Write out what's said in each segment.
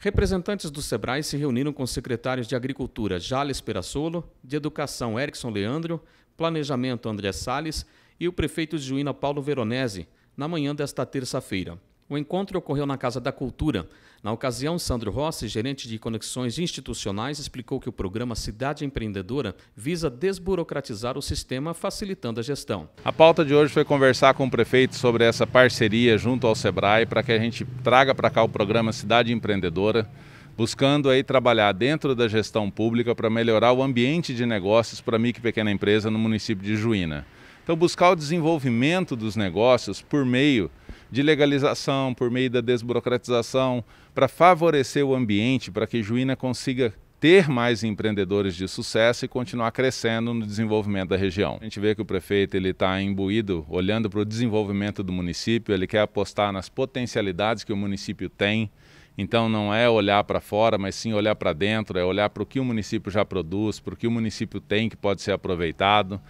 Representantes do SEBRAE se reuniram com os secretários de Agricultura Jales Perassolo, de Educação Erickson Leandro, Planejamento André Salles e o prefeito de Juína Paulo Veronese, na manhã desta terça-feira. O encontro ocorreu na Casa da Cultura. Na ocasião, Sandro Rossi, gerente de conexões institucionais, explicou que o programa Cidade Empreendedora visa desburocratizar o sistema, facilitando a gestão. A pauta de hoje foi conversar com o prefeito sobre essa parceria junto ao Sebrae para que a gente traga para cá o programa Cidade Empreendedora buscando aí trabalhar dentro da gestão pública para melhorar o ambiente de negócios para micro e pequena empresa no município de Juína. Então buscar o desenvolvimento dos negócios por meio de legalização, por meio da desburocratização, para favorecer o ambiente para que Juína consiga ter mais empreendedores de sucesso e continuar crescendo no desenvolvimento da região. A gente vê que o prefeito ele está imbuído, olhando para o desenvolvimento do município, ele quer apostar nas potencialidades que o município tem. Então não é olhar para fora, mas sim olhar para dentro, é olhar para o que o município já produz, para o que o município tem que pode ser aproveitado.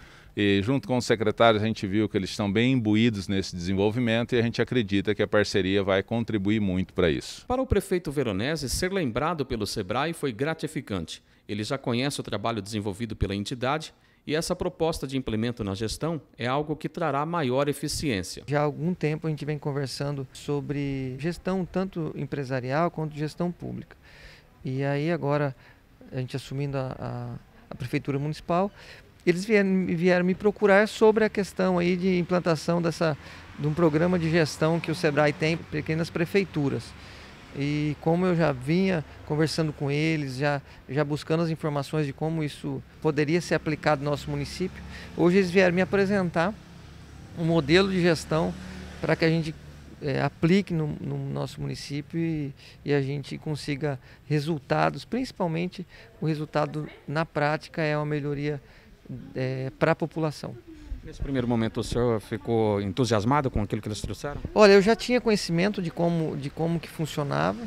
E junto com o secretário, a gente viu que eles estão bem imbuídos nesse desenvolvimento e a gente acredita que a parceria vai contribuir muito para isso. Para o prefeito Veronese, ser lembrado pelo Sebrae foi gratificante. Ele já conhece o trabalho desenvolvido pela entidade e essa proposta de implemento na gestão é algo que trará maior eficiência. Já há algum tempo a gente vem conversando sobre gestão tanto empresarial quanto gestão pública. E aí agora a gente assumindo a, a, a prefeitura municipal, eles vieram, vieram me procurar sobre a questão aí de implantação dessa, de um programa de gestão que o Sebrae tem para pequenas prefeituras. E como eu já vinha conversando com eles, já, já buscando as informações de como isso poderia ser aplicado no nosso município, hoje eles vieram me apresentar um modelo de gestão para que a gente é, aplique no, no, nosso município e, e, a gente consiga resultados, principalmente o resultado na prática é uma melhoria é, para a população. Nesse primeiro momento o senhor ficou entusiasmado com aquilo que eles trouxeram? Olha, eu já tinha conhecimento de como, de como que funcionava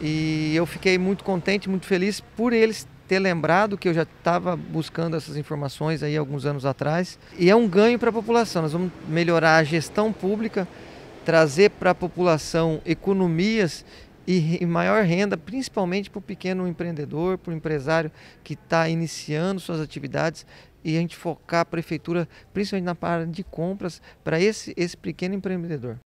e eu fiquei muito contente, muito feliz por eles ter lembrado que eu já estava buscando essas informações aí alguns anos atrás. E é um ganho para a população. Nós vamos melhorar a gestão pública, trazer para a população economias e, maior renda, principalmente para o pequeno empreendedor, para o empresário que está iniciando suas atividades e a gente focar a prefeitura, principalmente na parte de compras, para esse, esse pequeno empreendedor.